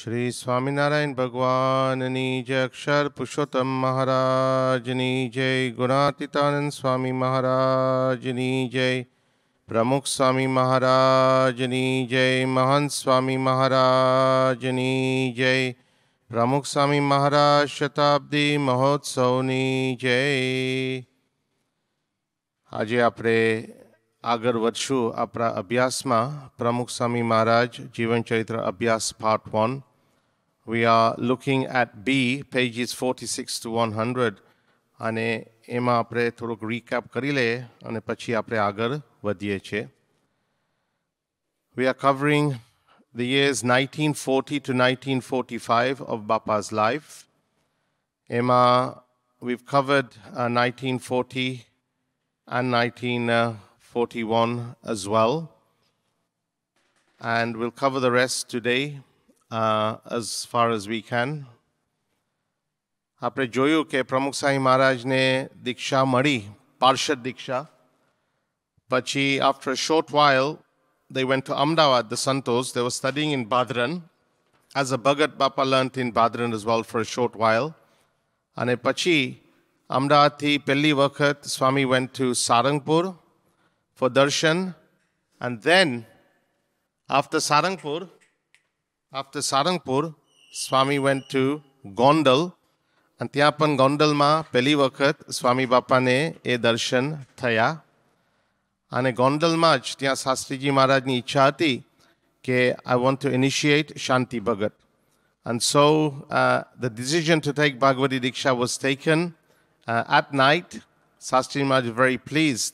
શ્રી સ્વામિનારાયણ ભગવાનની જય અક્ષર પુરુષોત્તમ મહારાજની જય ગુણાતીતાનંદ સ્વામી મહારાજની જય પ્રમુખ સ્વામી મહારાજની જય મહંત સ્વામી મહારાજની જય પ્રમુખ સ્વામી મહારાજ શતાબ્દી મહોત્સવની જય આજે આપણે આગળ વધશું આપણા અભ્યાસમાં પ્રમુખ સ્વામી મહારાજ જીવનચરિત્ર અભ્યાસ part one we are looking at B, pages 46 to 100, અને એમાં આપણે થોડુંક રીકેપ કરી લઈએ અને પછી આપણે આગળ We are covering the years 1940 to 1945 of Bapa's life. Emma, we've covered 1940 uh, and 1941 as well. And we'll cover the rest today. Uh, as far as we can આપણે જોયું કે પ્રમુખ સાંઈ મહારાજને દીક્ષા મળી પાર્ષદ દીક્ષા પછી after short while they went to Amdavad, the Santos. They were studying in Badran. As a Bhagat Bapa learnt in Badran as well for a short while. And અને પછી અમદાવાદથી પહેલી વખત Swami went to Sarangpur for darshan. And then, after Sarangpur, after Sarangpur, Swami went to Gondal અને ત્યાં પણ ગોંડલમાં પહેલી વખત સ્વામી બાપાને એ દર્શન થયા અને ગોંડલમાં જ ત્યાં શાસ્ત્રીજી મહારાજની ઈચ્છા હતી કે I want to initiate Shanti Bhagat And so uh, the decision to take Bhagavad Diksha was taken uh, at night. Sastri Maharaj was very pleased.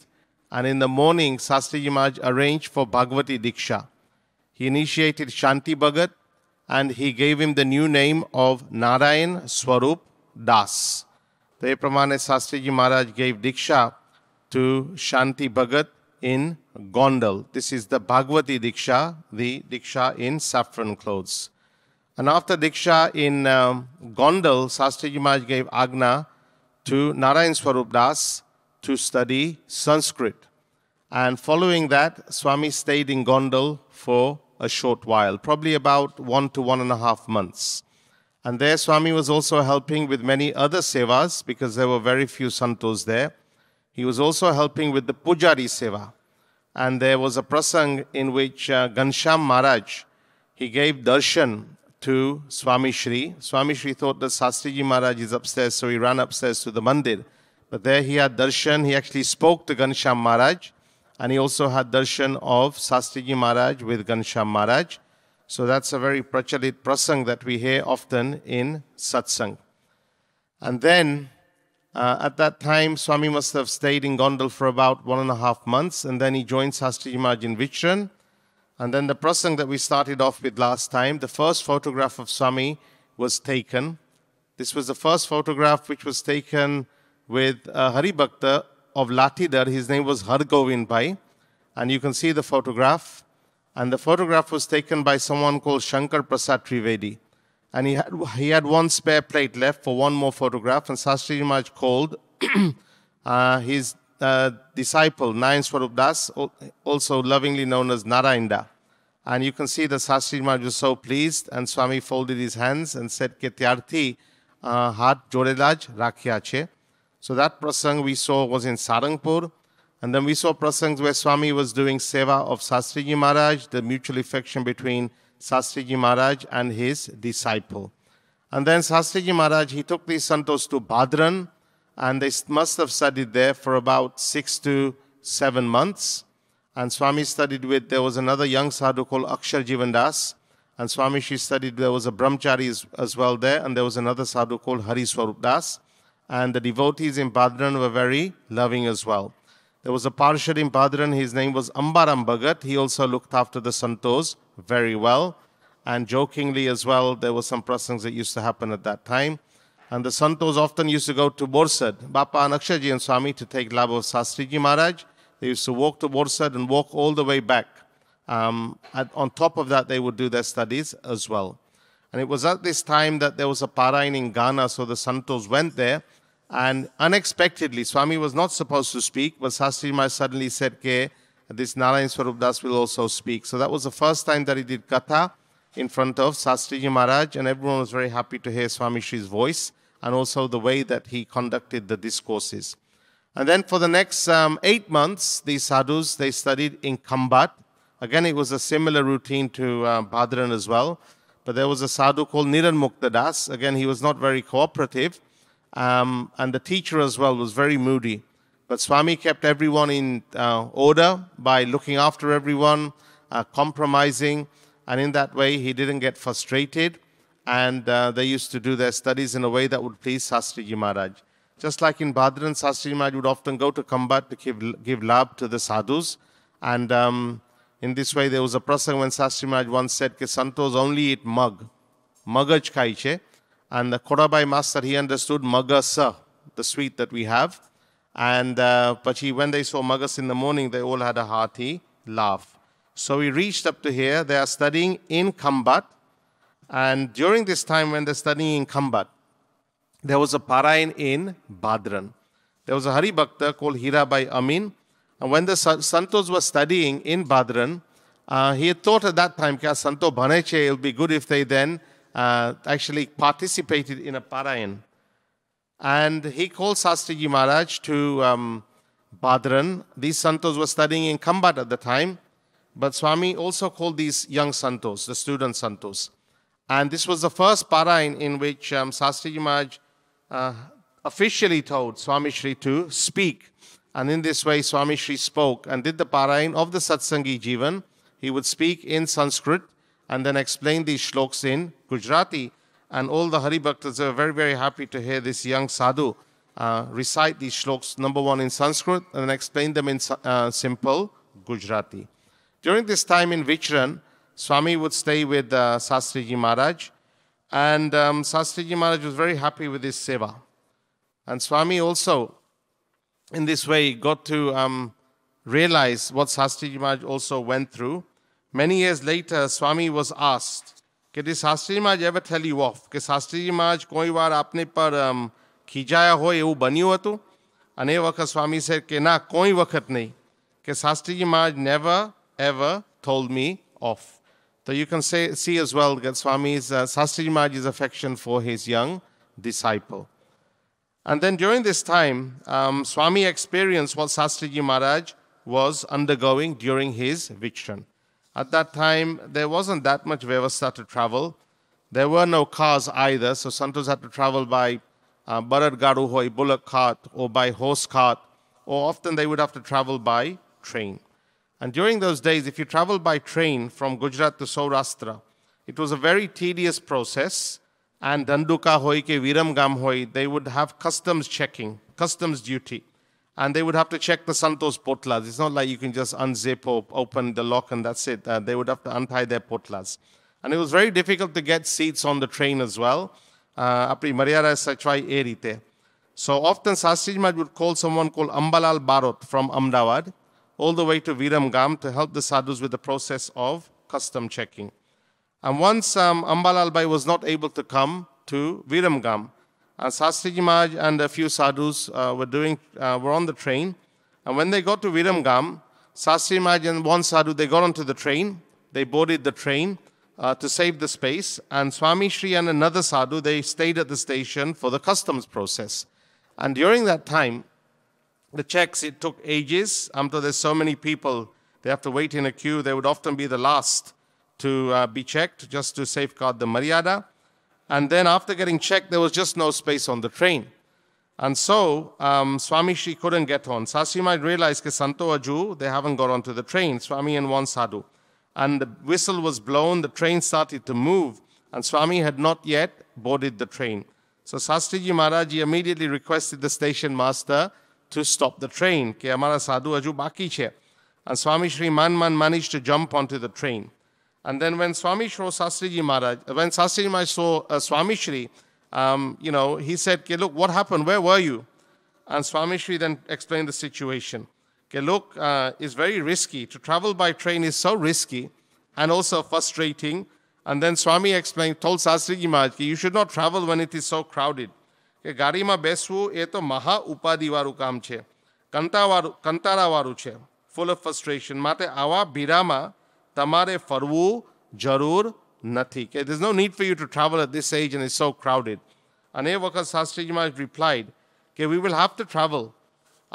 And in the morning, Sastri Maharaj arranged for Bhagavad Diksha. He initiated Shanti Bhagat and he gave him the new name of Narayan Swarup Das. The Pramana Sastriji Maharaj gave Diksha to Shanti Bhagat in Gondal. This is the Bhagavati Diksha, the Diksha in saffron clothes. And after Diksha in um, Gondal, Sastriji Maharaj gave Agna to Narayan Swarup Das to study Sanskrit. And following that, Swami stayed in Gondal for a short while, probably about one to one and a half months. And there, Swami was also helping with many other sevas because there were very few santos there. He was also helping with the pujari seva. And there was a prasang in which uh, Gansham Maharaj, he gave darshan to Swami Shri. Swami Shri thought that Sastriji Maharaj is upstairs, so he ran upstairs to the mandir. But there he had darshan. He actually spoke to Gansham Maharaj. And he also had darshan of Sastiji Maharaj with Gansham Maharaj. So that's a very prachalit prasang that we hear often in satsang. And then uh, at that time, Swami must have stayed in Gondal for about one and a half months, and then he joined Sastiji Maharaj in Vichran. And then the prasang that we started off with last time, the first photograph of Swami was taken. This was the first photograph which was taken with uh, Haribhakta of Latidar, his name was Hargovind Bhai. And you can see the photograph. And the photograph was taken by someone called Shankar Prasad Trivedi. And he had, he had one spare plate left for one more photograph. And Sastri Maharaj called uh, his uh, disciple, Nayan Swarup Das, also lovingly known as Narainda. And you can see that Sastri Maharaj was so pleased, and Swami folded his hands and said, Ketyarthi, uh, hat jodedaj rakhya che. So that prasang we saw was in Sarangpur. And then we saw prasangs where Swami was doing seva of Sastriji Maharaj, the mutual affection between Sastriji Maharaj and his disciple. And then Sastriji Maharaj, he took these santos to Badran, and they must have studied there for about six to seven months. And Swami studied with, there was another young sadhu called Akshar Jivandas, and Swami she studied, there was a brahmachari as, as well there, and there was another sadhu called Hari Swarup Das and the devotees in Bhadran were very loving as well. There was a Parshad in Bhadran, his name was Ambaram Bhagat. He also looked after the Santos very well. And jokingly as well, there were some prasangs that used to happen at that time. And the Santos often used to go to Borsad, Bapa Nakshaji and Swami to take lab of Sastriji Maharaj. They used to walk to Borsad and walk all the way back. Um, and on top of that, they would do their studies as well. And it was at this time that there was a parain in Ghana, so the Santos went there and unexpectedly, Swami was not supposed to speak, but Sastri Maharaj suddenly said, Ke, this Narayan Swarup Das will also speak. So that was the first time that he did Katha in front of Sastriji Maharaj, and everyone was very happy to hear Swami voice and also the way that he conducted the discourses. And then for the next um, eight months, these sadhus, they studied in Kambat. Again, it was a similar routine to uh, Bhadran as well. But there was a sadhu called Niran Das. Again, he was not very cooperative. Um, and the teacher as well was very moody. But Swami kept everyone in uh, order by looking after everyone, uh, compromising, and in that way he didn't get frustrated. And uh, they used to do their studies in a way that would please Sastriji Maharaj. Just like in Bhadran, Sastriji Maharaj would often go to Kambat to give, give lab to the sadhus. And um, in this way, there was a prasang when Sastriji Maharaj once said, Santos only eat mug, magaj kaiche. And the Kodabai master, he understood magasa, the sweet that we have. And uh, but he, when they saw magas in the morning, they all had a hearty laugh. So we reached up to here. They are studying in Kambat. And during this time when they're studying in Kambat, there was a parayan in Badran. There was a Hari Bhakta called Hirabai Amin. And when the Santos were studying in Badran, uh, he had thought at that time, Kya Santo Bhaneche, it would be good if they then uh, actually participated in a parayan. And he called Sastriji Maharaj to um, Badran. These santos were studying in Kambat at the time, but Swami also called these young santos, the student santos. And this was the first parayan in which um, Sastriji Maharaj uh, officially told Swami Shri to speak. And in this way, Swami Shri spoke and did the parayan of the Satsangi Jivan. He would speak in Sanskrit and then explain these shloks in Gujarati. And all the Hari Bhaktas are very, very happy to hear this young sadhu uh, recite these shloks, number one in Sanskrit, and explain them in uh, simple Gujarati. During this time in Vichran, Swami would stay with uh, Sastriji Maharaj, and um, Sastriji Maharaj was very happy with his seva. And Swami also, in this way, got to um, realize what Sastriji Maharaj also went through Many years later, Swami was asked, Did Shastri Maharaj ever tell you off? કે શાસ્ત્રીજી મહારાજ કોઈ વાર આપને પર ખીજાયા હોય એવું બન્યું હતું અને એ વખત સ્વામી છે કે ના કોઈ વખત નહીં કે Shastriji Maharaj never ever told me off. So you can say, see as well that Swami's, uh, Shastriji Maharaj's affection for his young disciple. And then during this time, um, Swami experienced what Shastriji Maharaj was undergoing during his vikshan. At that time, there wasn't that much vyavastha to travel. There were no cars either, so santos had to travel by uh, Bharat bullock cart or by horse cart, or often they would have to travel by train. And during those days, if you travel by train from Gujarat to Saurashtra, it was a very tedious process. And Danduka hoike ke Viram Gam Hoi, they would have customs checking, customs duty and they would have to check the Santos potlas. It's not like you can just unzip or open the lock and that's it. Uh, they would have to untie their potlas. And it was very difficult to get seats on the train as well. Uh, Apni Mariara Sachwai Erite. So often Sastri would call someone called Ambalal Bharat from Amdavad all the way to Viramgam to help the sadhus with the process of custom checking. And once um, Ambalal Bhai was not able to come to Viramgam, uh, Sastriji Maharaj and a few sadhus uh, were, doing, uh, were on the train. And when they got to Viramgam, Sastriji Maharaj and one sadhu, they got onto the train. They boarded the train uh, to save the space. And Swami Sri and another sadhu, they stayed at the station for the customs process. And during that time, the checks, it took ages. After there's so many people, they have to wait in a queue. They would often be the last to uh, be checked just to safeguard the maryada. And then after getting checked, there was just no space on the train. And so um, Swami Shri couldn't get on. might realized that Santo Aju, they haven't got onto the train, Swami and one sadhu. And the whistle was blown, the train started to move, and Swami had not yet boarded the train. So Sastriji Maharaj immediately requested the station master to stop the train, ke sadhu aju baki che. And Swami Shri Manman managed to jump onto the train. And then when Swami saw Sastriji Maharaj, when Sastriji Maharaj saw uh, Swami Shri, um, you know, he said, okay, look, what happened? Where were you? And Swami Shri then explained the situation. Okay, look, uh, it's very risky. To travel by train is so risky and also frustrating. And then Swami explained, told Sastriji Maharaj, you should not travel when it is so crowded. કે ગાડીમાં બેસવું એ તો મહા ઉપાધિવાળું કામ છે કંટાવાળું કંટાળાવાળું છે full of frustration માટે આવા ભીડામાં તમારે ફરવું જરૂર નથી કે these no need for you to travel at this age and is so crowded અને એ વખત શાસ્ત્રીજીમાં રિપ્લાઇડ કે we will have to travel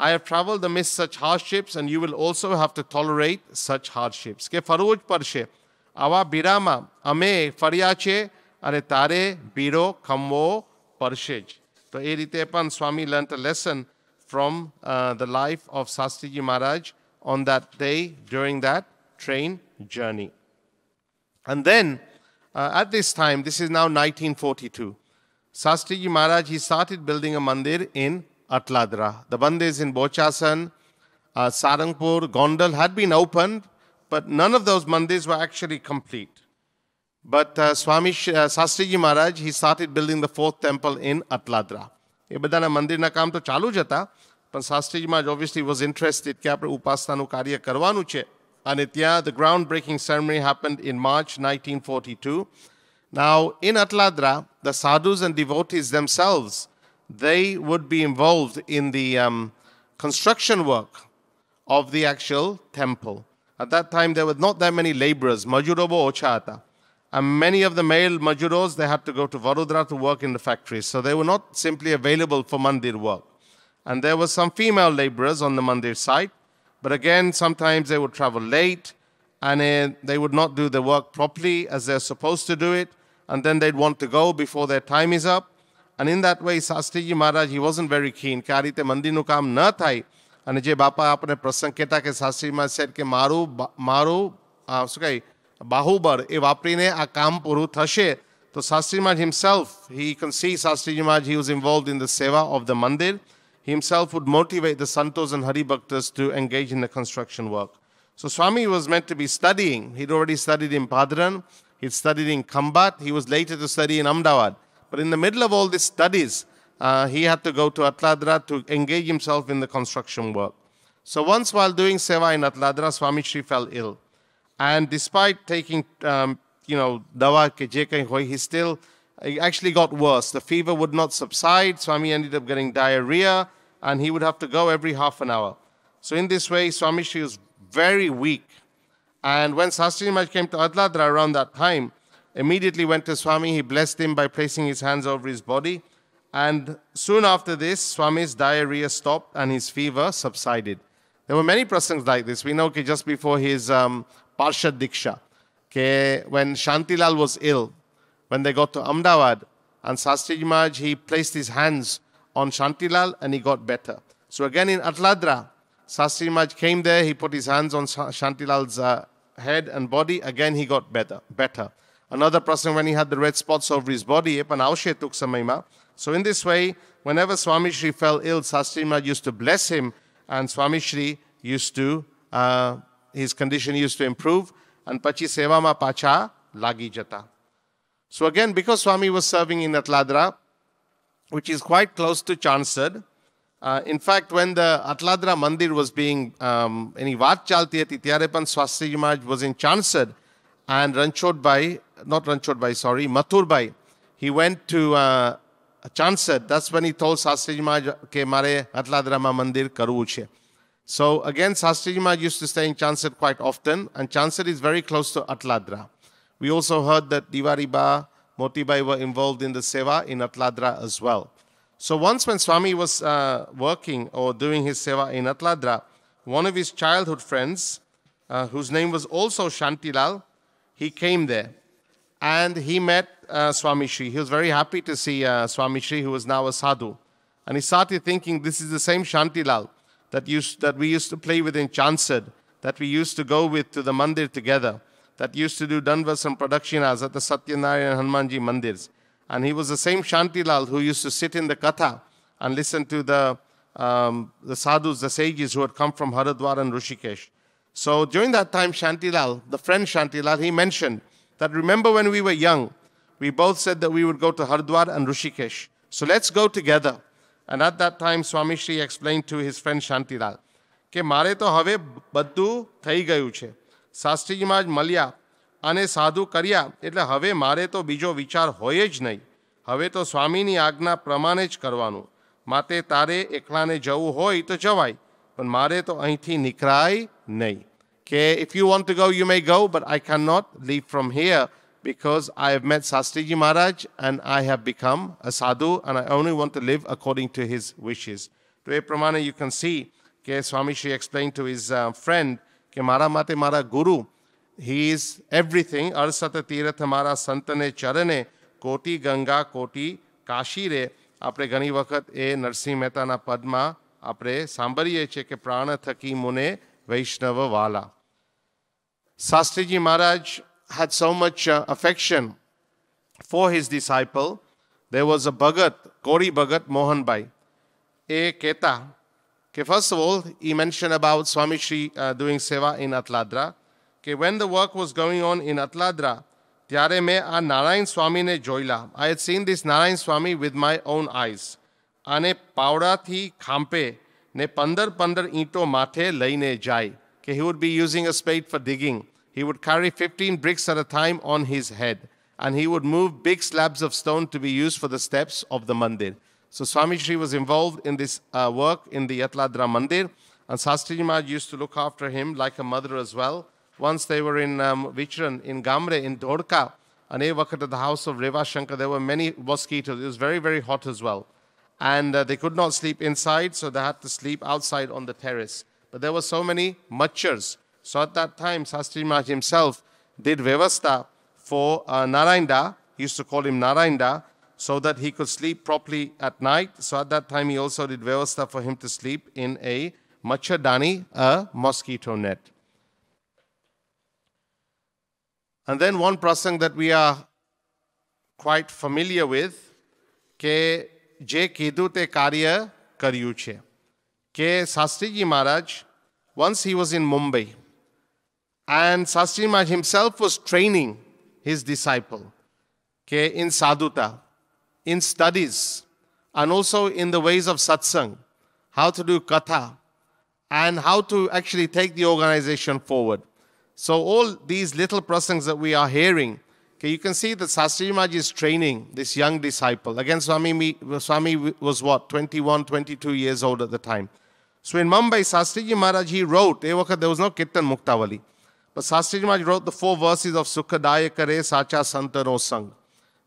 I have travel the miss such hardships and you will also have to tolerate such hardships કે ફરવું જ પડશે આવા બીડામાં અમે ફર્યા છે અને તારે બીડો ખમવો પડશે જ તો એ રીતે પણ Swami learn a lesson from uh, the life of Sastriji Maharaj on that day, during that train journey. And then uh, at this time, this is now 1942, Sastriji Maharaj, he started building a mandir in Atladra. The mandirs in Bochasan, uh, Sarangpur, Gondal had been opened, but none of those mandirs were actually complete. But uh, Swami Sh- uh, Sastriji Maharaj, he started building the fourth temple in Atladra. એ બધાના મંદિરના કામ તો ચાલુ જ હતા પણ Shastriji Maharaj obviously was interested કે આપણે ઉપાસનાનું કાર્ય કરવાનું છે Anitya. The groundbreaking ceremony happened in March 1942. Now, in Atladra, the sadhus and devotees themselves, they would be involved in the um, construction work of the actual temple. At that time, there were not that many laborers. Majurobo ochata. And many of the male majuros, they had to go to Varudra to work in the factories. So they were not simply available for mandir work. And there were some female laborers on the mandir site. But again, sometimes they would travel late and uh, they would not do the work properly as they're supposed to do it. And then they'd want to go before their time is up. And in that way, Sastriji Maharaj, he wasn't very keen. Karite આ રીતે મંદિરનું કામ ન થાય અને જે બાપા આપણે પ્રસંગ કહેતા કે શાસ્ત્રીમાં સેટ કે મારું મારું શું કહે બાહુબળ એ વાપરીને આ કામ પૂરું થશે તો શાસ્ત્રીમાં himself he can see Shastriji Maharaj he was involve in the seva of the mandir he himself would motivate the Santos and Haribhaktas to engage in the construction work. So Swami was meant to be studying. He'd already studied in Padran, he'd studied in Kambat, he was later to study in Ahmedabad. But in the middle of all these studies, uh, he had to go to Atladra to engage himself in the construction work. So once while doing seva in Atladra, Swami Shri fell ill. And despite taking, um, you know, dawa ke je kahin hoi, he still it actually got worse. The fever would not subside. Swami ended up getting diarrhea and he would have to go every half an hour. So in this way, Swami Shri was very weak. And when Sastri Maharaj came to Adladra around that time, immediately went to Swami. He blessed him by placing his hands over his body. And soon after this, Swami's diarrhea stopped and his fever subsided. There were many prasangs like this. We know okay, just before his um, Parshad Diksha, okay, when Shantilal was ill, when they got to Ahmedabad and Sastri Maharaj, he placed his hands on Shantilal and he got better. So again in Atladra, Sastri Maharaj came there, he put his hands on Shantilal's uh, head and body, again he got better. better. Another person, when he had the red spots over his body, Epanaushe took Samaima. So in this way, whenever Swami Shri fell ill, Sastri Maharaj used to bless him and Swami Shri used to, uh, his condition used to improve and Pachi Sevama Pacha Lagi Jata. So again, because Swami was serving in Atladra, which is quite close to Chansad, uh, in fact, when the Atladra Mandir was being, um, any Vat Chalti Ati, Tyare was in Chansad, and Ranchod Bhai, not Ranchod Bhai, sorry, Mathur Bhai, he went to uh, Chansad. That's when he told Sastriji ke mare Atladrama Mandir Karuuche. So again, Sastriji used to stay in Chansad quite often, and Chansad is very close to Atladra. We also heard that Diwari Ba, Moti were involved in the seva in Atladra as well. So once when Swami was uh, working or doing his seva in Atladra, one of his childhood friends, uh, whose name was also Shantilal, he came there and he met uh, Swami Shri. He was very happy to see uh, Swami Shri, who was now a sadhu. And he started thinking, this is the same Shantilal that, used, that we used to play with in Chansad, that we used to go with to the mandir together that used to do danvas and pradakshinas at the Satyanarayan and Hanumanji mandirs. And he was the same Shantilal who used to sit in the katha and listen to the, um, the sadhus, the sages who had come from Haridwar and Rishikesh. So during that time, Shantilal, the friend Shantilal, he mentioned that remember when we were young, we both said that we would go to Haridwar and Rishikesh. So let's go together. And at that time, Swami Shri explained to his friend Shantilal, કે મારે તો હવે બધું થઈ ગયું છે શાસ્ત્રીજીમાં જ મળ્યા અને સાધુ કર્યા એટલે હવે મારે તો બીજો વિચાર હોય જ નહીં હવે તો સ્વામીની આજ્ઞા પ્રમાણે જ કરવાનું માટે તારે એકલાને જવું હોય તો જવાય પણ મારે તો અહીંથી નીકળાય નહીં કે if you want to you you may go but I can not leave from here because I have met Sastriji Maharaj and I have become a sadhu and I only want to live according to his wishes. To a pramana, you can see, okay, Swami Shri explained to his uh, friend कि मारा माते मारा गुरु he is everything अरसत तीर्थ मारा संतने ચરણે કોટી ગંગા કોટી કાશી રે આપણે ઘણી વખત એ નરસિંહ મહેતાના પદમાં આપણે સાંભળીએ છીએ કે પ્રાણ થકી મુને વૈષ્ણવ વાલા શાસ્ત્રીજી મહારાજ had so much uh, affection for his disciple. There was a Bhagat, Kori Bhagat Mohan Bhai. એ કહેતા Okay, first of all, he mentioned about Swamishri uh, doing seva in Atladra. Okay, when the work was going on in Atladra, Tyare me a Narayan Swami ne joila. I had seen this Narayan Swami with my own eyes. Ane paurathi khampe ne pandar pandar ito mathe laine jai. he would be using a spade for digging. He would carry 15 bricks at a time on his head. And he would move big slabs of stone to be used for the steps of the mandir. So Swami Shri was involved in this uh, work in the Yatladra Mandir, and Sastriji Maharaj used to look after him like a mother as well. Once they were in um, Vichran, in Gamre, in Dorka, and they worked at the house of Reva Shankar. There were many mosquitoes. It was very, very hot as well. And uh, they could not sleep inside, so they had to sleep outside on the terrace. But there were so many machars. So at that time, Sastriji Maharaj himself did Vevasta for uh, He used to call him Narainda so that he could sleep properly at night. So at that time, he also did vyavastha for him to sleep in a machadani, a mosquito net. And then one prasang that we are quite familiar with, jay જે કીધું karya કર્યું ke કે Shastriji Maharaj once he was in Mumbai and Shastriji Maharaj himself was training his disciple ke in sadhuta in studies and also in the ways of satsang, how to do katha, and how to actually take the organization forward. So all these little prasangs that we are hearing, okay, you can see that Sastriji Maharaj is training this young disciple. Again, Swami, Swami was what, 21, 22 years old at the time. So in Mumbai, Sastriji Maharaj, he wrote, there was no Kirtan Muktavali. But Sastriji Maharaj wrote the four verses of Sukhadaya Kare Sacha Santano Sangh.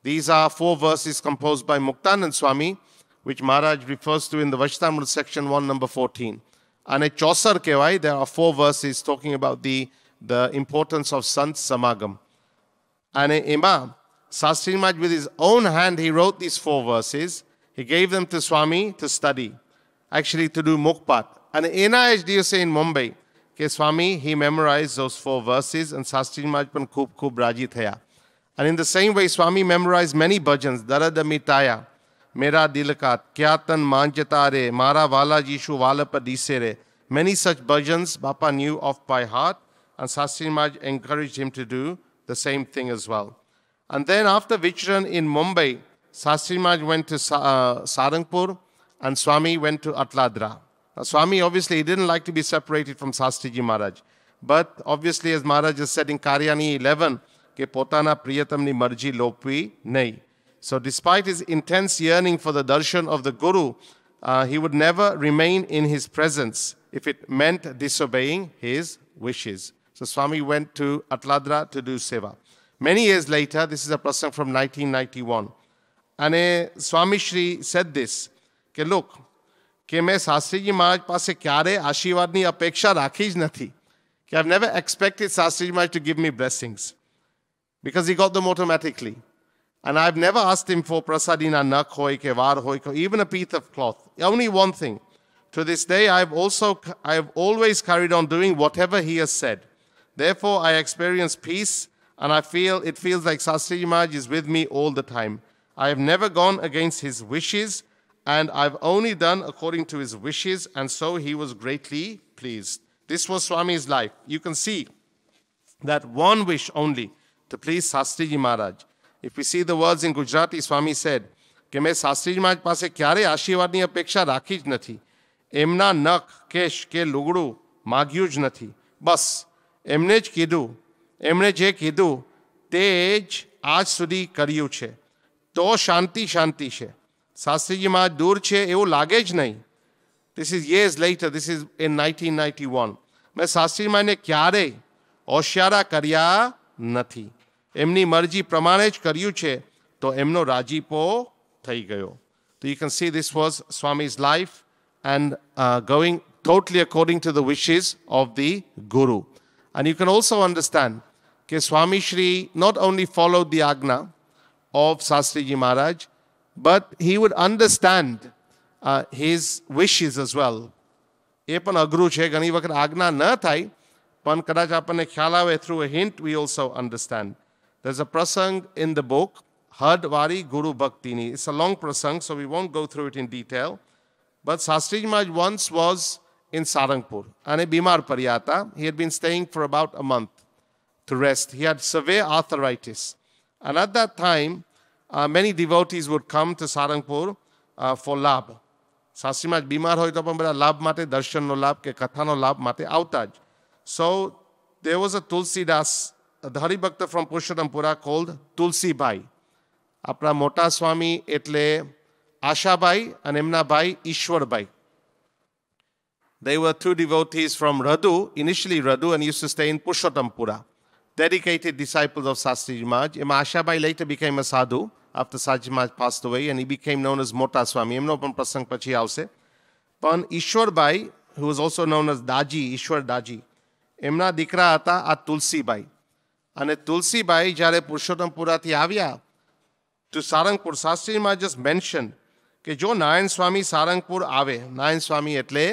These are four verses composed by Muktanand Swami, which Maharaj refers to in the Vashtamrut section 1, number 14. And at Chaucer Kevai, there are four verses talking about the, the importance of Sant Samagam. And Imam, Sastri Maharaj, with his own hand, he wrote these four verses. He gave them to Swami to study, actually to do Mukpat. And in say in Mumbai, ke Swami, he memorized those four verses and Sastri Maharaj pan khub khub raji thaya. And in the same way, Swami memorized many bhajans, Daradamitaya, Mitaya, Mera Dilakat, Kyatan Manjatare, Mara Vala Jishu Valapadisere. Many such bhajans Baba knew off by heart, and Sastri Maharaj encouraged him to do the same thing as well. And then after Vicharan in Mumbai, Sastri Maharaj went to uh, Sarangpur and Swami went to Atladra. Now, Swami obviously he didn't like to be separated from Sastriji Maharaj. But obviously, as Maharaj has said in Karyani 11, so, despite his intense yearning for the darshan of the Guru, uh, he would never remain in his presence if it meant disobeying his wishes. So, Swami went to Atladra to do seva. Many years later, this is a prasang from 1991. And Swami Shri said this કે લોક કે મેં શાસ્ત્રીજી મહારાજ પાસે ક્યારે આશીર્વાદની અપેક્ષા રાખી જ નથી I've never expected Shastriji Maharaj to give me blessings." because he got them automatically. And I've never asked him for prasadina nak hoy ke var even a piece of cloth. Only one thing. To this day, I've also, I've always carried on doing whatever he has said. Therefore, I experience peace and I feel, it feels like Sastri Maharaj is with me all the time. I have never gone against his wishes and I've only done according to his wishes and so he was greatly pleased. This was Swami's life. You can see that one wish only તો please Sastriji Maharaj If we see the words in Gujarati Swami said, કે મેં શાસ્ત્રીજી મહારાજ પાસે ક્યારેય આશીર્વાદની અપેક્ષા રાખી જ નથી એમના નખ કેશ કે લુગડું માગ્યું જ નથી બસ એમને જ કીધું એમણે જે કીધું તે જ આજ સુધી કર્યું છે તો શાંતિ શાંતિ છે શાસ્ત્રીજી મહારાજ દૂર છે એવું લાગે જ નહીં is this is years later, this is in 1991. મેં શાસ્ત્રી માને ક્યારેય હોશિયારા કર્યા નથી એમની મરજી પ્રમાણે જ કર્યું છે તો એમનો રાજીપો થઈ ગયો તો you can see this was Swami's life and going totally according to the wishes of the Guru. And you can also understand that Swami Shri not only followed the Agna of Sastriji Maharaj, but he would understand uh, his wishes as well. એ પણ અઘરું છે ઘણી વખત આજ્ઞા ન થાય Pan Kadachapane Khyalave, through a hint, we also understand. There's a prasang in the book, Hardwari Guru Bhaktini. It's a long prasang, so we won't go through it in detail. But Sastriji Maharaj once was in Sarangpur, and a bimar He had been staying for about a month to rest. He had severe arthritis. And at that time, uh, many devotees would come to Sarangpur uh, for lab. સાસરીમાં જ બીમાર હોય તો પણ બધા લાભ માટે દર્શનનો લાભ કે કથાનો લાભ માટે આવતા જ so there was a Tulsi Das, a Haribhakta from Pushadampura called Tulsi Bai. Swami itle Asha Bai and અને Bai, Ishwar Bai. They were two devotees from Radu, initially Radu, and used to stay in Pushyottampura. Dedicated disciples of Sastri Maj. Ashabai later became a sadhu after Saji passed away, and he became known as Mota Swami. Emno pan prasang pachi who was also known as Daji, Ishwar Daji, એમણા દીકરા હતા આ તુલસીભાઈ અને તુલસીભાઈ જ્યારે પુરષોતમપુરાથી આવ્યા to Sarangpur Shastri may just mention કે જો નાયન સ્વામી સારંગપુર આવે નાયન સ્વામી એટલે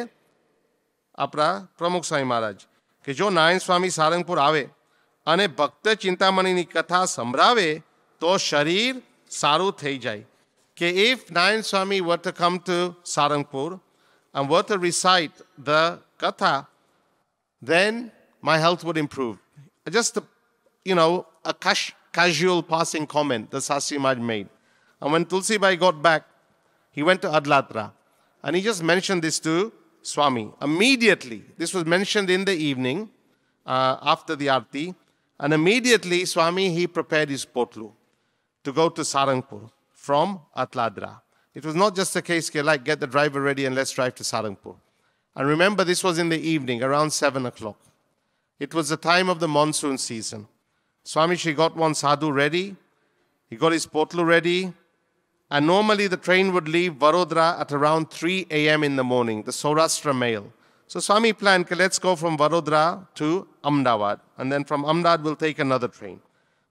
આપરા પ્રમુખ સ્વામી મહારાજ કે જો નાયન સ્વામી સારંગપુર આવે અને ભક્ત ચિંતામણીની કથા સંભરાવે તો શરીર સારું થઈ જાય કે ઇફ નાયન Swami were to come to Sarangpur and were to recite the katha then my health would improve. Just, a, you know, a cash, casual passing comment the Sasi Maharaj made. And when Tulsi Bai got back, he went to Adlatra and he just mentioned this to Swami. Immediately, this was mentioned in the evening uh, after the arti, and immediately Swami he prepared his potlu to go to Sarangpur from Atladra. It was not just a case like get the driver ready and let's drive to Sarangpur. And remember, this was in the evening, around seven o'clock. It was the time of the monsoon season. Swami got one sadhu ready, he got his potlu ready, and normally the train would leave Varodra at around 3 a.m. in the morning, the Saurashtra Mail. So Swami planned, okay, let's go from Varodra to Ahmedabad, and then from Ahmedabad we'll take another train.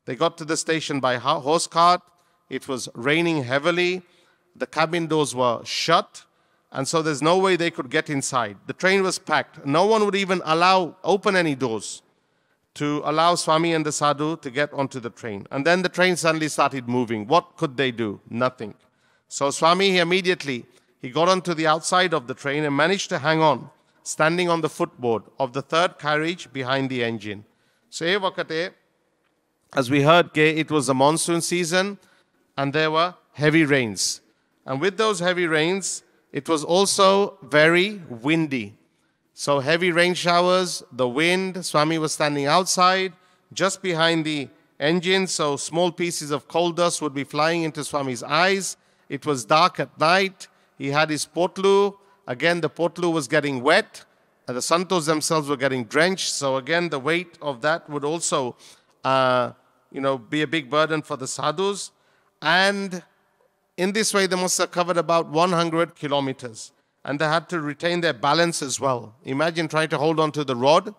They got to the station by horse cart. It was raining heavily. The cabin doors were shut. And so there's no way they could get inside. The train was packed. No one would even allow, open any doors to allow Swami and the sadhu to get onto the train. And then the train suddenly started moving. What could they do? Nothing. So Swami, he immediately, he got onto the outside of the train and managed to hang on, standing on the footboard of the third carriage behind the engine. So, eh, as we heard, it was the monsoon season and there were heavy rains. And with those heavy rains, it was also very windy. So heavy rain showers, the wind, Swami was standing outside just behind the engine, so small pieces of coal dust would be flying into Swami's eyes. It was dark at night. He had his potlu. Again, the potlu was getting wet. And the santos themselves were getting drenched. So again, the weight of that would also, uh, you know, be a big burden for the sadhus. And in this way, they must have covered about 100 kilometers and they had to retain their balance as well. Imagine trying to hold on to the rod,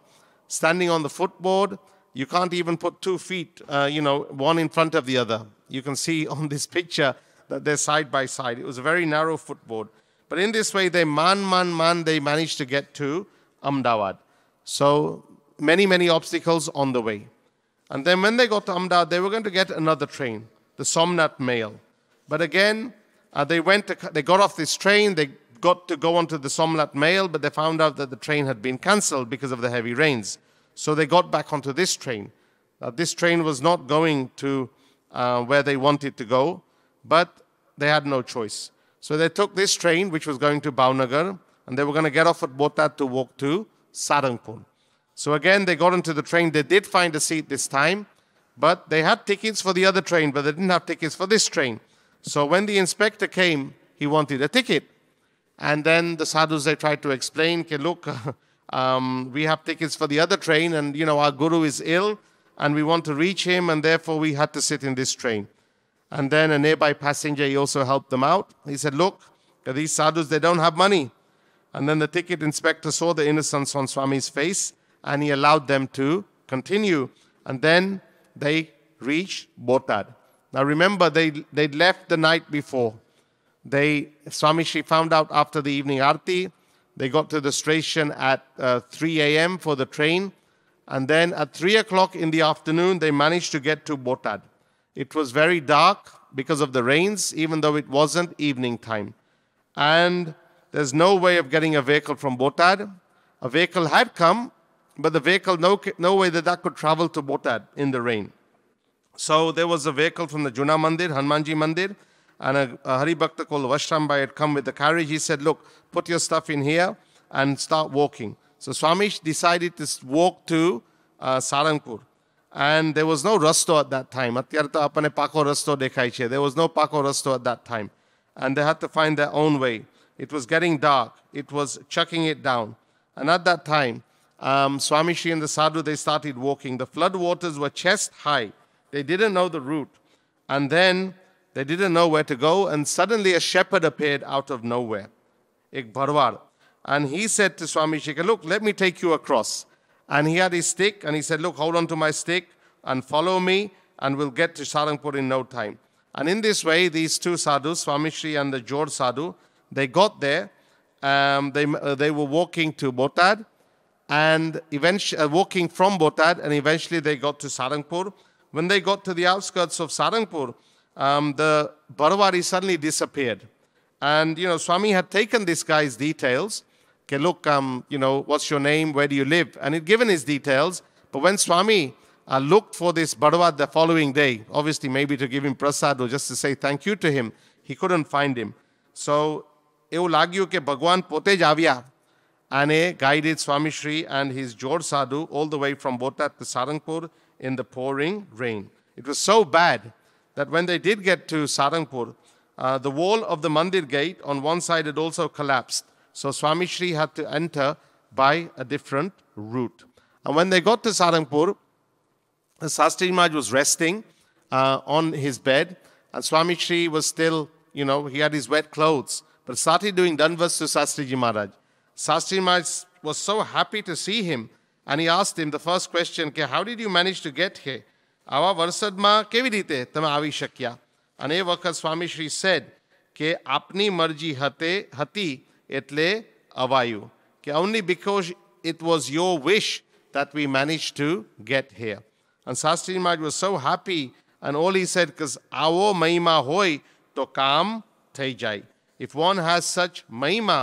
standing on the footboard. You can't even put two feet, uh, you know, one in front of the other. You can see on this picture that they're side by side. It was a very narrow footboard. But in this way, they man, man, man, they managed to get to Amdawad. So many, many obstacles on the way. And then when they got to Amdawad, they were going to get another train, the Somnath Mail. But again, uh, they, went to, they got off this train, they got to go onto the Somlat Mail, but they found out that the train had been cancelled because of the heavy rains. So they got back onto this train. Uh, this train was not going to uh, where they wanted to go, but they had no choice. So they took this train, which was going to Baunagar, and they were going to get off at Bota to walk to Sarangpur. So again, they got onto the train. They did find a seat this time, but they had tickets for the other train, but they didn't have tickets for this train. So when the inspector came, he wanted a ticket. And then the sadhus, they tried to explain, okay, look, um, we have tickets for the other train and, you know, our guru is ill and we want to reach him and therefore we had to sit in this train. And then a nearby passenger, he also helped them out. He said, look, these sadhus, they don't have money. And then the ticket inspector saw the innocence on Swami's face and he allowed them to continue. And then they reached Botad. Now remember, they, they left the night before. They, Swami found out after the evening arti. They got to the station at uh, 3 a.m. for the train. And then at 3 o'clock in the afternoon, they managed to get to Botad. It was very dark because of the rains, even though it wasn't evening time. And there's no way of getting a vehicle from Botad. A vehicle had come, but the vehicle, no, no way that that could travel to Botad in the rain. So there was a vehicle from the Juna Mandir, Hanumanji Mandir, and a, a Hari Bhakta called Vashrambhai had come with the carriage. He said, look, put your stuff in here and start walking. So Swamish decided to walk to uh, And there was no rasto at that time. There was no pako rasto at that time. And they had to find their own way. It was getting dark. It was chucking it down. And at that time, um, and the sadhu, they started walking. The flood waters were chest high. They didn't know the route. And then they didn't know where to go, and suddenly a shepherd appeared out of nowhere, ek bharwar. And he said to Swami Shikha, Look, let me take you across. And he had his stick, and he said, Look, hold on to my stick and follow me, and we'll get to Sarangpur in no time. And in this way, these two sadhus, Swami Shri and the Jor sadhu, they got there. Um, they, uh, they were walking to Botad, and eventually, uh, walking from Botad, and eventually they got to Sarangpur. When they got to the outskirts of Sarangpur, um, the Barwari suddenly disappeared. And, you know, Swami had taken this guy's details. Okay, look, um, you know, what's your name? Where do you live? And he'd given his details. But when Swami uh, looked for this Barwad the following day, obviously maybe to give him prasad or just to say thank you to him, he couldn't find him. So, it will argue that Bhagwan pote આવ્યા and he guided Swami Shri and his Jor Sadhu all the way from Botat to Sarangpur in the pouring rain. It was so bad that when they did get to Sarangpur, uh, the wall of the mandir gate on one side had also collapsed. So Swami Shri had to enter by a different route. And when they got to Sarangpur, Sastri Maharaj was resting uh, on his bed, and Swami Shri was still, you know, he had his wet clothes, but started doing danvas to Sastri Maharaj. Sastri Maharaj was so happy to see him and he asked him the first question કે how did you manage to get here? આવા વરસાદમાં કેવી રીતે tama આવી શક્યા અને એ વખત સ્વામીશ્રી સેડ કે આપની મરજી હતે હતી એટલે અવાયું કે only because it was your wish that we managed to get here. And Sastri Maharaj was so happy, and all he said, because awo mahima hoy to kam thai jai. If one has such mahima,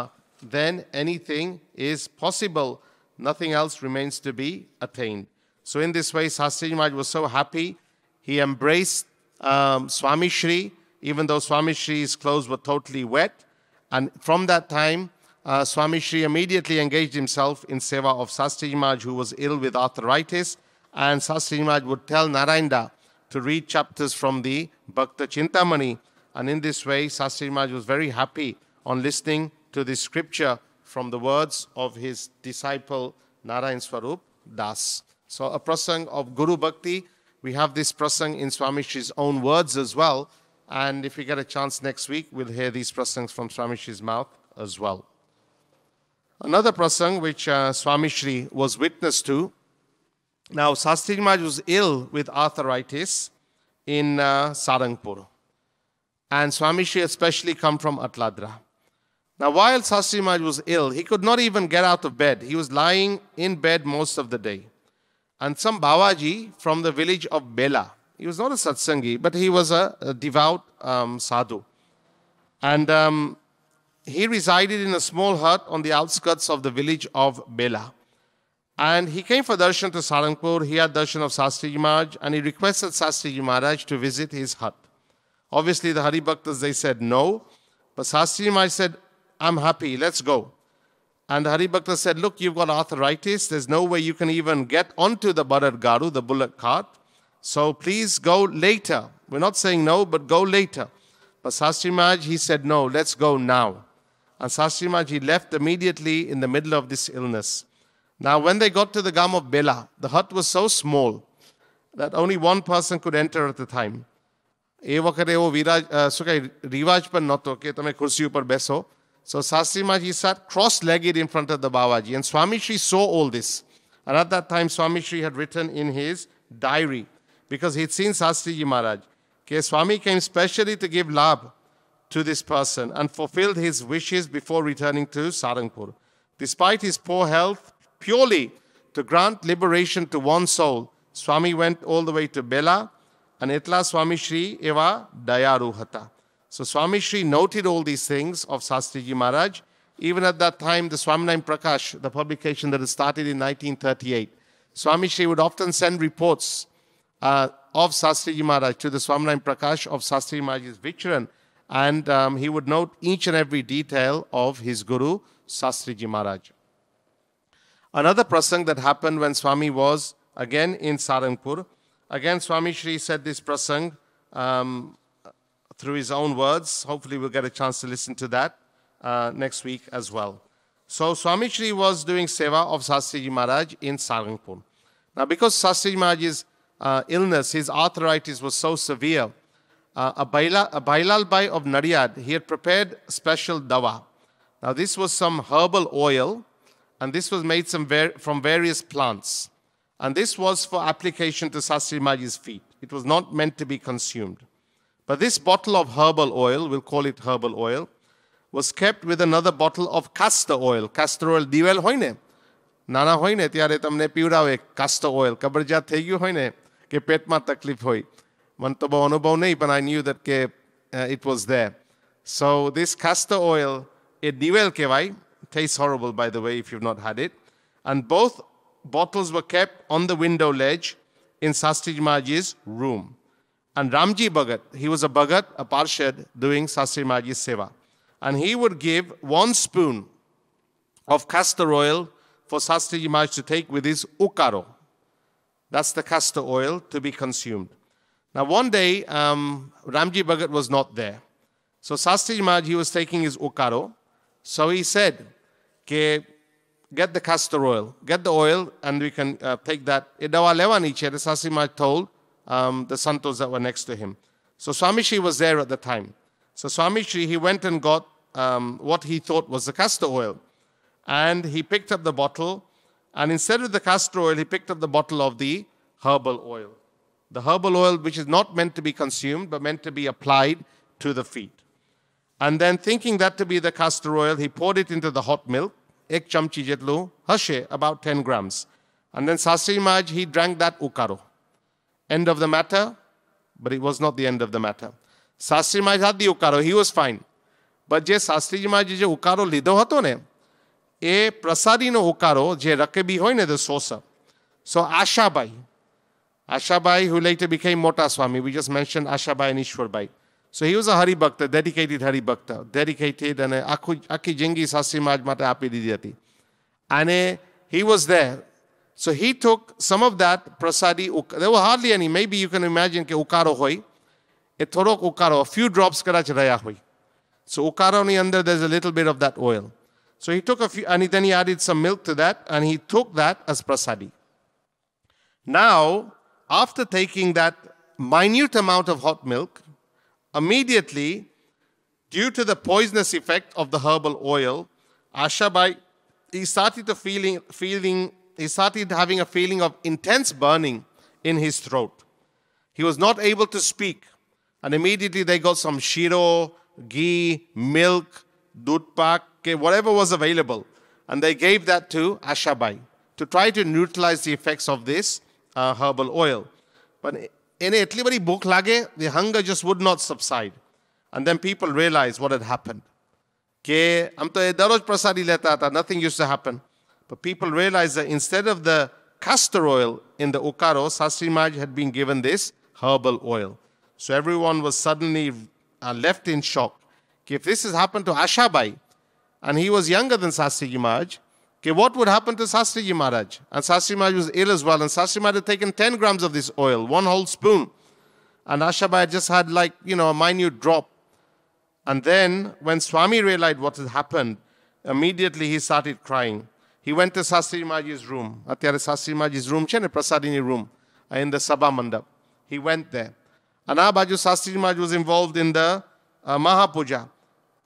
then anything is possible nothing else remains to be attained. So in this way, Sastri Maharaj was so happy, he embraced um, Swami Shri, even though Swami Shri's clothes were totally wet. And from that time, uh, Swami Shri immediately engaged himself in seva of Sastri Maharaj, who was ill with arthritis. And Sastri Maharaj would tell Narainda to read chapters from the Bhakta Chintamani. And in this way, Sastri Maharaj was very happy on listening to this scripture from the words of his disciple Narayan Swarup Das. So a prasang of Guru Bhakti. We have this prasang in Swamishi's own words as well. And if we get a chance next week, we'll hear these prasangs from Swamishi's mouth as well. Another prasang which uh, Swamishri was witness to. Now, Sastri Maharaj was ill with arthritis in uh, Sarangpur. And Swamishri especially come from Atladra. Now, while Sasrimaj was ill, he could not even get out of bed. He was lying in bed most of the day. And some Bawaji from the village of Bela, he was not a satsangi, but he was a, a devout um, sadhu. And um, he resided in a small hut on the outskirts of the village of Bela. And he came for darshan to Sarangpur. He had darshan of Sastriji Maharaj and he requested Sastriji Maharaj to visit his hut. Obviously, the Hari Bhaktas, they said no. But Sastriji Maharaj said, I'm happy, let's go. And Hari Bhakta said, Look, you've got arthritis. There's no way you can even get onto the Bharat Garu, the bullock cart. So please go later. We're not saying no, but go later. But Sastri Maharaj, he said, No, let's go now. And Sastri Maharaj, he left immediately in the middle of this illness. Now, when they got to the gum of Bela, the hut was so small that only one person could enter at the time. એ વખતે એવો વિરાજ શું કહે રિવાજ પણ નહોતો કે તમે ખુરશી ઉપર બેસો so Sasimaji sat cross-legged in front of the Babaji and Swamishri saw all this. And at that time, Swamishri had written in his diary because he'd seen Sastriji Maharaj. Okay, Swami came specially to give lab to this person and fulfilled his wishes before returning to Sarangpur. Despite his poor health, purely to grant liberation to one soul, Swami went all the way to Bela and itla Swami Shri Eva Dayaruhata. So Swami Sri noted all these things of Sastriji Maharaj. Even at that time, the Swaminarayan Prakash, the publication that had started in 1938, Swami Sri would often send reports uh, of Sastriji Maharaj to the Swaminarayan Prakash of Sastriji Maharaj's Vicharan, and um, he would note each and every detail of his guru, Sastriji Maharaj. Another prasang that happened when Swami was again in Sarangpur, again Swami Sri said this prasang um, through his own words. Hopefully, we'll get a chance to listen to that uh, next week as well. So, Swamiji was doing seva of Sastriji Maharaj in Sarangpur. Now, because Sastriji Maharaj's uh, illness, his arthritis was so severe, uh, a, Baila, Bailal Bai of Nadiad, he had prepared special dawa. Now, this was some herbal oil, and this was made ver from various plants. And this was for application to Sastriji Maharaj's feet. It was not meant to be consumed. But this bottle of herbal oil, we'll call it herbal oil, was kept with another bottle of castor oil. Castor oil diwel hoina. Nana hoina. હોય tamne ત્યારે તમને પીવડાવે caster oil કબરજિયાત થઈ ગયું હોય ને કે પેટમાં તકલીફ હોય મને તો બહુ અનુભવ નહીં પણ it was there. So this castor oil, it diwel castor tastes horrible, by the way, if you've not had it. And both bottles were kept on the window ledge in Sastri Maji's room. And Ramji Bhagat, he was a Bhagat, a Parshad, doing Sastri Maji Seva. And he would give one spoon of castor oil for Sastri Maji to take with his ukaro. That's the castor oil to be consumed. Now, one day, um, Ramji Bhagat was not there. So Sastri Maji, he was taking his ukaro. So he said, get the castor oil, get the oil, and we can uh, take that. a levani chere, Sastri Maharaj told, um, the santos that were next to him. So Swami was there at the time. So Swami he went and got um, what he thought was the castor oil. And he picked up the bottle. And instead of the castor oil, he picked up the bottle of the herbal oil. The herbal oil, which is not meant to be consumed, but meant to be applied to the feet. And then thinking that to be the castor oil, he poured it into the hot milk, ek chamchi jetlu, hashe, about 10 grams. And then Sasri Maj, he drank that ukaro end of the matter, but it was not the end of the matter. Sastri ukaro, he was fine. But je Sastri je ukaro lido hato ne, e prasari no ukaro je rakke bhi hoi the sosa. So Ashabai, Ashabai who later became Motaswami, we just mentioned Ashabai and Ishwarbai. So he was a Hari Bhakta, dedicated Hari Bhakta, dedicated and akhi jengi Sastri Maharaj mata api di And he was there, so he took some of that prasadi, there were hardly any, maybe you can imagine ke ukaro hoi, a થોડોક ઉકારો a few drops કદાચ રહ્યા So so ni under there's a little bit of that oil so he took a few and then he added some milk to that and he took that as prasadi now after taking that minute amount of hot milk immediately due to the poisonous effect of the herbal oil ashabai he started to feeling feeling he started having a feeling of intense burning in his throat. He was not able to speak. And immediately they got some shiro, ghee, milk, dutpak, whatever was available. And they gave that to Ashabai to try to neutralize the effects of this uh, herbal oil. But એને એટલી book lage, the hunger just would not subside. And then people realized what had happened. કે આમ તો એ દરરોજ nothing used to happen. But people realized that instead of the castor oil in the ukaro, Sastri had been given this herbal oil. So everyone was suddenly uh, left in shock. If this has happened to Ashabai, and he was younger than Sastriji Maharaj, okay, what would happen to Sastriji Maharaj? And Sastriji Maharaj was ill as well, and Sastriji Maharaj had taken 10 grams of this oil, one whole spoon. And Ashabai just had like, you know, a minute drop. And then when Swami realized what had happened, immediately he started crying. He went to Sastri Maji's room. Atyare Sastri Maji's room છે Prasadini room in the Sabha Mandap. He went there. And આ Sastri Shastri Maj was involved in the uh, Mahapuja.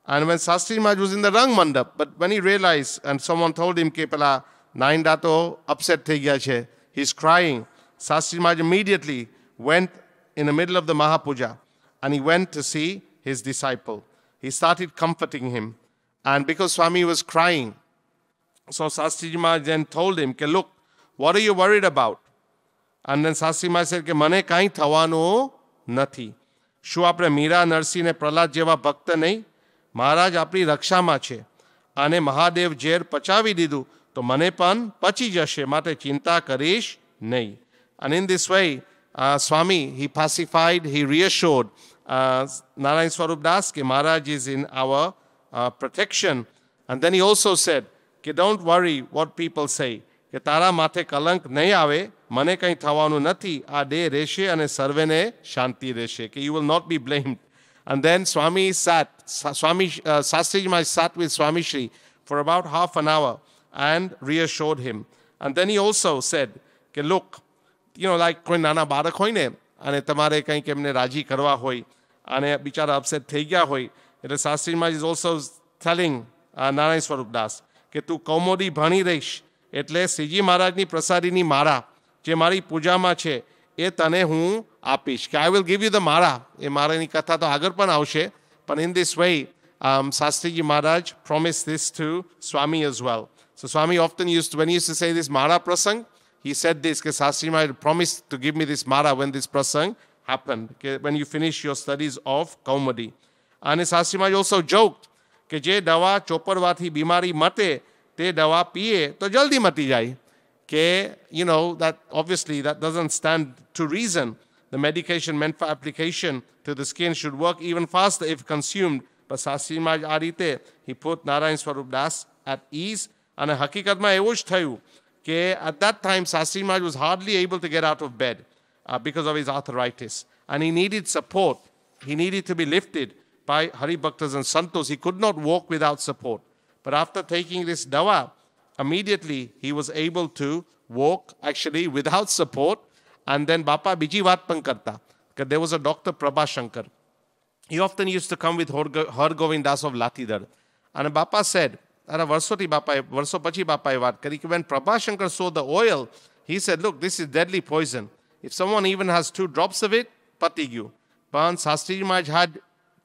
And when Sastri Maj was in the Rang Mandap, but when he realized and someone told him કે પેલા upset થઈ he's crying. Sastri Maj immediately went in the middle of the Mahapuja and he went to see his disciple. He started comforting him. And because Swami was crying, so Shastri Maharaj then told him, look, what are you worried about? And then Sastri Maharaj said, કે મને કાંઈ nathi. નથી શું આપણે મીરા નરસિંહ ને પ્રહલાદ જેવા ભક્ત નહીં મહારાજ આપણી રક્ષામાં છે અને મહાદેવ ઝેર પચાવી દીધું તો મને પણ પચી જશે માટે ચિંતા કરીશ નહીં And in this way, uh, Swami, he pacified, he reassured Nara uh, Narayan Swarup Maharaj is in our uh, protection. And then he also said, કે don't worry what people say કે તારા માથે કલંક નહીં આવે મને કંઈ થવાનું નથી આ ડે રહેશે અને સર્વેને શાંતિ રહેશે કે you will not be blamed And then Swami sat, Swami uh, Sastriji Maharaj sat with Swami Shri for about half an hour and reassured him. And then he also said, કે look, you know, like કોઈ નાના બાળક હોય ને અને તમારે કંઈક એમને રાજી કરવા હોય અને બિચારા અપસેટ થઈ ગયા હોય એટલે શાસ્ત્રીમાં is also telling Narayan Swarup Das કે તું કૌમોદી ભાણીશ એટલે સીજી મહારાજની પ્રસારીની મારા જે મારી પૂજામાં છે એ તને હું આપીશ કે I will give you the મારા એ મારાની કથા તો આગર પણ આવશે but in this way Shastriji Maharaj promise this to Swami as well so Swami often use to when you you to say this મારા prasang he said the is કે Shastri Maharaj promise to give me this મારા વેન ધીસ પ્રસંગ હેપન કે when you finish your studies of Kaumudi અન સાસ્ત્રી મહારાજ also joke કે જે દવા ચોપડવાથી બીમારી મટે તે દવા પીએ તો જલ્દી મટી જાય કે you know that obviously that doesn't stand to reason The medication meant for application to the skin should work even faster if consumed. પણ સાસીમાં આ he put નારાયણ સ્વરૂપ at ease અને haki એવું જ થયું કે at that time સાસીમાં was hardly able to get out of bed uh, because of his arthritis and he needed support. He needed to be lifted by Hari Bhaktas and Santos. He could not walk without support. But after taking this dawa, immediately he was able to walk actually without support. And then Bapa Bijivat Vatpan There was a doctor Prabha He often used to come with Har Das of Latidar. And Bapa said, અને વર્ષોથી બાપાએ વર્ષો પછી બાપાએ વાત કરી કે when he said, Look, this is deadly poison. If someone even has two drops of it, patigyu." gyu. But Sastriji Maharaj had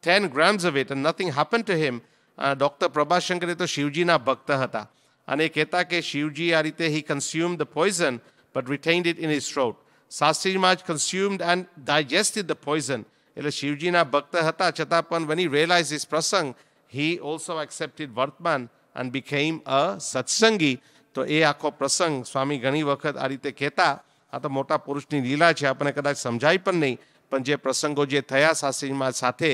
10 grams of it and nothing happened to him. Uh, Dr. Prabhashankar to bhaktahata. na bhakta hata. And he ke Shivji arite he consumed the poison but retained it in his throat. Sastri consumed and digested the poison. Ele Shivji na bhakta hata when he realized his prasang, he also accepted Vartman and became a satsangi. તો એ આખો પ્રસંગ સ્વામી ઘણી વખત આ રીતે કહેતા આ તો મોટા પુરુષની લીલા છે આપણે કદાચ સમજાય પણ નહીં પણ જે પ્રસંગો જે થયા સાસરીમાં સાથે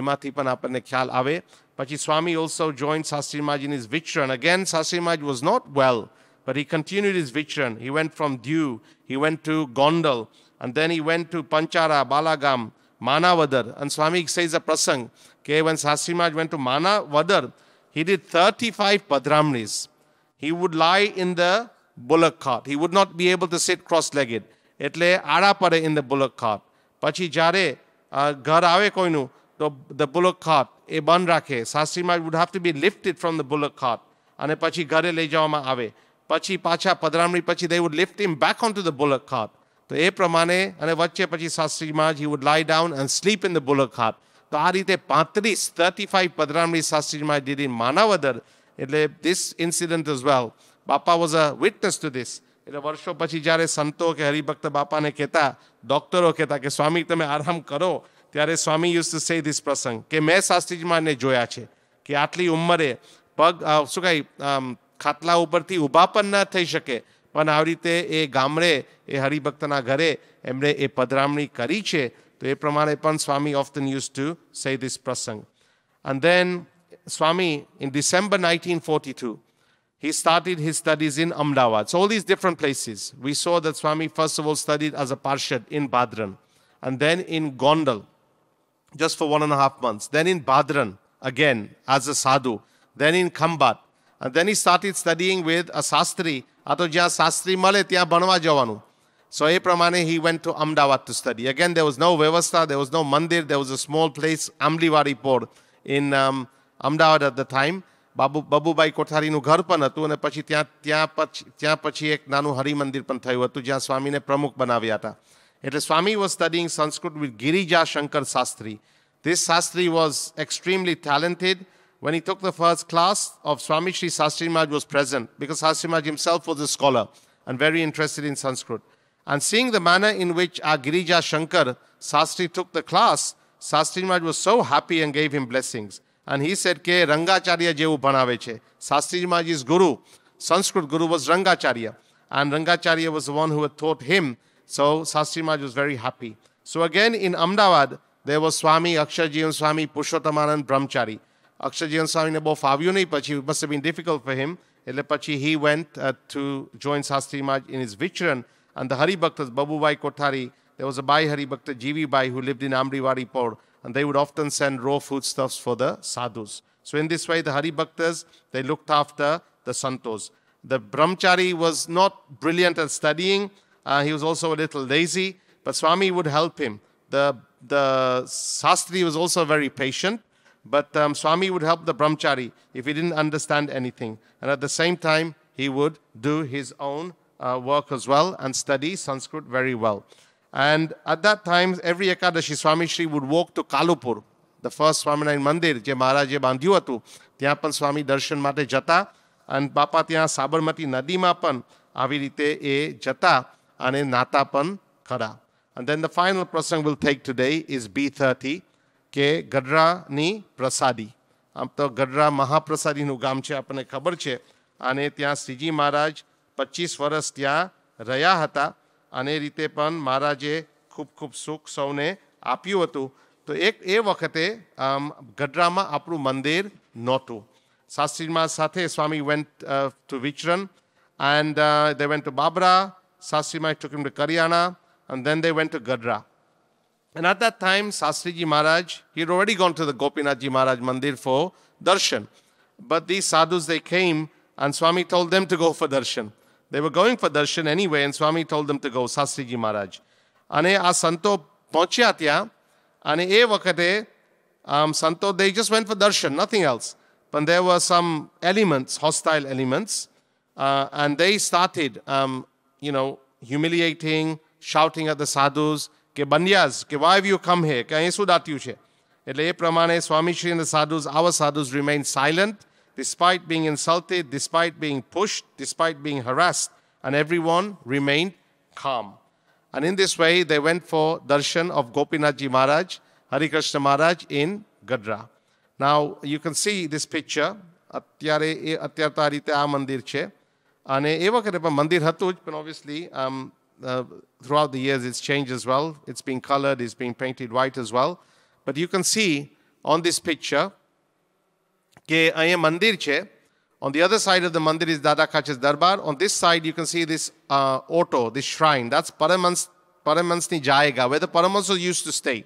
એમાંથી પણ આપણને ખ્યાલ આવે પછી સ્વામી ઓલ્સો જોઈન શાસ્ત્રીમાજ ઇન ઇઝ વિચરણ અગેન શાસ્ત્રીમાજ was not well but he continued is વિચરણ હી વેન્ટ ફ્રોમ ધ્યુ he went to Gondal And then he went to Panchara, Balagam, Manavadar. And Swami says a prasang, okay, when Sastrimaj went to Manavadar, he did 35 padramnis. He would lie in the bullock cart. He would not be able to sit cross-legged. એટલે આડા પડે in the બુલક ખાટ પછી જ્યારે ઘર આવે કોઈનું તો the બુલકાર્ટ એ બન રાખે સાશ્રીમાજ would have to be lifted from the bull cart અને પછી ઘરે લઈ જવામાં આવે પછી પાછા પદરામણી પછી they would lift Him back on to the bull cart તો એ પ્રમાણે અને વચ્ચે પછી સાશ્રીમાજ he would lie down and sleep in the bull cart તો આ રીતે 35 35 પદરામણી સાશ્રીમાજ દીદી માનવદર એટલે This incident as well Bapa was a witness to This એ વર્ષો પછી જ્યારે સંતો કે હરિભક્ત બાપાને કહેતા ડોક્ટરો કહેતા કે સ્વામી તમે આરામ કરો ત્યારે Swami use to say this prasang કે મેં શાસ્ત્રીજીમાંને જોયા છે કે આટલી ઉંમરે પગ શું કાંઈ ખાટલા ઉપરથી ઊભા પણ ના થઈ શકે પણ આવી રીતે એ ગામડે એ હરિભક્તના ઘરે એમણે એ પધરામણી કરી છે તો એ પ્રમાણે પણ Swami often use to say this prasang And then Swami, in December 1942, he started his studies in Amdavad. So all these different places. We saw that Swami first of all studied as a Parshad in Badran and then in Gondal just for one and a half months. Then in Badran, again, as a sadhu. Then in Khambat. And then he started studying with a Sastri. Ato jya Sastri male, banwa javanu. So he, eh, Pramane, he went to Ahmedabad to study. Again, there was no Vyavastha, there was no Mandir, there was a small place, Amliwari port in um, at the time. Babu Babubhai કોઠારીનું ઘર પણ હતું અને પછી ત્યાં ત્યાં પછી ત્યાં પછી એક નાનું હરિમંદિર પણ થયું હતું જ્યાં સ્વામીને પ્રમુખ બનાવ્યા હતા Swami was studying Sanskrit with Girija Shankar Sastri. This Sastri was extremely talented. When he took the first class of Swami Sri Sastri Maharaj was present because Sastri Maharaj himself was a scholar and very interested in Sanskrit. And seeing the manner in which our Girija Shankar Sastri took the class, Sastri Maharaj was so happy and gave him blessings. And he said, Ke Rangacharya Jevu Banave Che. Sastri Maharaj's guru, Sanskrit guru was Rangacharya. And Rangacharya was the one who had taught him so Sastri Maharaj was very happy. So again in Ahmedabad, there was Swami Akshajivan Swami and Brahmachari. Akshajivan Swamine બહુ ફાવ્યું નહીં પછી it must have been difficult for him. એટલે he went uh, to join Sastri Maharaj in his Vichran and the Hari Babu Babubai Kothari, there was a Bai Hari Jivi Bai, who lived in Amriwari Por, and they would often send raw foodstuffs for the sadhus. So in this way, the Hari Bhaktas, they looked after the santos. The Brahmachari was not brilliant at studying, uh, he was also a little lazy, but Swami would help him. The, the Sastri was also very patient, but um, Swami would help the brahmachari if he didn't understand anything. And at the same time, he would do his own uh, work as well and study Sanskrit very well. And at that time, every Ekadashi Swami Shri would walk to Kalupur, the first Swaminarayan Mandir, જે મહારાજે બાંધ્યું હતું ત્યાં પણ સ્વામી દર્શન માટે જતા અને બાપા ત્યાં સાબરમતી નદીમાં પણ અને and in Natapan Khara. And then the final prasang we'll take today is B30 કે ગઢરાની પ્રસાદી આમ તો ગઢરા મહાપ્રસાદીનું ગામ છે આપણને ખબર છે અને ત્યાં શ્રીજી મહારાજ પચીસ વર્ષ ત્યાં રહ્યા હતા અને રીતે પણ મહારાજે ખૂબ ખૂબ સુખ સૌને આપ્યું હતું તો એક એ વખતે આમ ગઢરામાં આપણું મંદિર નહોતું શાસ્ત્રીમાં સાથે Swami went to vicharan and they went to Babra Sastriji took him to Karyana, and then they went to Gadra. And at that time, Sastriji Maharaj, he had already gone to the Gopinathji Maharaj Mandir for darshan. But these sadhus, they came, and Swami told them to go for darshan. They were going for darshan anyway, and Swami told them to go, Sastriji Maharaj. અને આ સંતો પહોંચ્યા ત્યાં અને એ વખતે um, Santo, they just went for darshan, nothing else. But there were some elements, hostile elements, uh, and they started um, you know, humiliating, shouting at the sadhus, કે બન્યાસ કે come here?" કમ હે કે અહીં શું દાત્યું છે એટલે એ પ્રમાણે sadhus, અને સાધુઝ આવા સાધુઝ despite being insulted, despite being pushed, despite being harassed, and everyone remained calm. And in this way, they went for darshan of Gopinathji Maharaj, Hari Krishna Maharaj in Gadra. Now, you can see this picture. અત્યારે એ અત્યાર આ રીતે આ અને એ વખતે પણ મંદિર હતું જ પણ obviously throughout the years it's changed as well. It's been colored, it's been painted white as well. But you can see on this picture કે અહીંયા મંદિર છે. On the other side of the mandir is Dada Kacha's Darbar. On this side, you can see this uh, auto, this shrine. That's Paramans, Paramansni Jayega, where the Paraman's used to stay.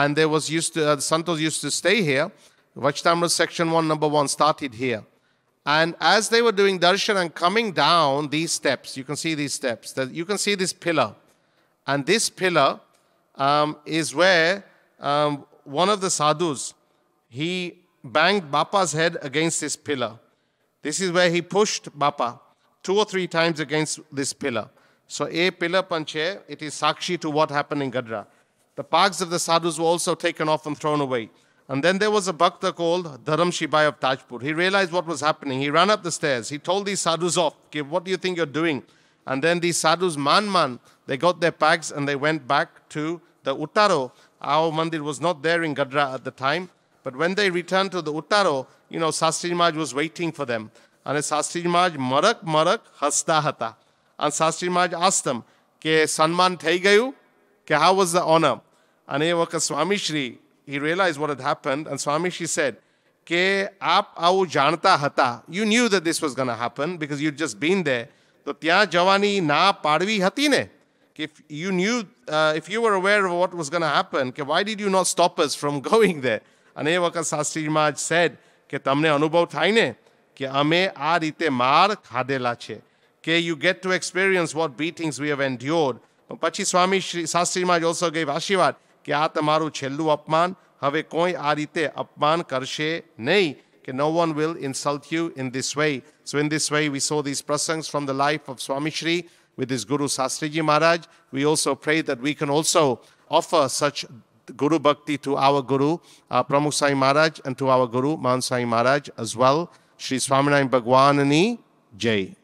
And there was used to, uh, the Santos used to stay here. Vachtamra section 1, number 1 started here. And as they were doing darshan and coming down these steps, you can see these steps, that you can see this pillar. And this pillar um, is where um, one of the sadhus, he banged Bapa's head against this pillar. This is where he pushed Bapa two or three times against this pillar. So a pillar panche, it is sakshi to what happened in Gadra. The parks of the sadhus were also taken off and thrown away. And then there was a bhakta called Dharam Shibai of Tajpur. He realized what was happening. He ran up the stairs. He told these sadhus off, okay, what do you think you're doing? And then these sadhus, man man, they got their packs and they went back to the Uttaro. Our mandir was not there in Gadra at the time. But when they returned to the Uttaro, you know, Sastri was waiting for them. And Sastri marak marak hastahata. And Sastri asked them, ke sanman thai gayu? Ke how was the honor? And Evaka Swami Shri he realized what had happened, and Swami she said, Ke aap au janta hata. You knew that this was going to happen because you'd just been there. To tya javani na padvi hati ne. If you knew, uh, if you were aware of what was going to happen, ke why did you not stop us from going there? અને એ વખત શાસ્ત્રીજી મહારાજ sad કે તમને અનુભવ થાય ને કે અમે આ રીતે માર ખાધેલા છે કે you get to experience what beatings we have endured પછી સ્વામી શ્રી શાસ્ત્રી મહારાજ ઓલ્સો ગેવ આશીર્વાદ કે આ તમારું છેલ્લું અપમાન હવે કોઈ આ રીતે અપમાન કરશે નહીં કે no one will insult you in this way. So in this way, we saw these prasangs from the life of Swamishri with his Guru Sastriji Maharaj. We also pray that we can also offer such Guru Bhakti to our Guru, uh, Pramukh Sai Maharaj, and to our Guru, Man Maharaj as well. Shri Swaminarayan Bhagwanani Jai.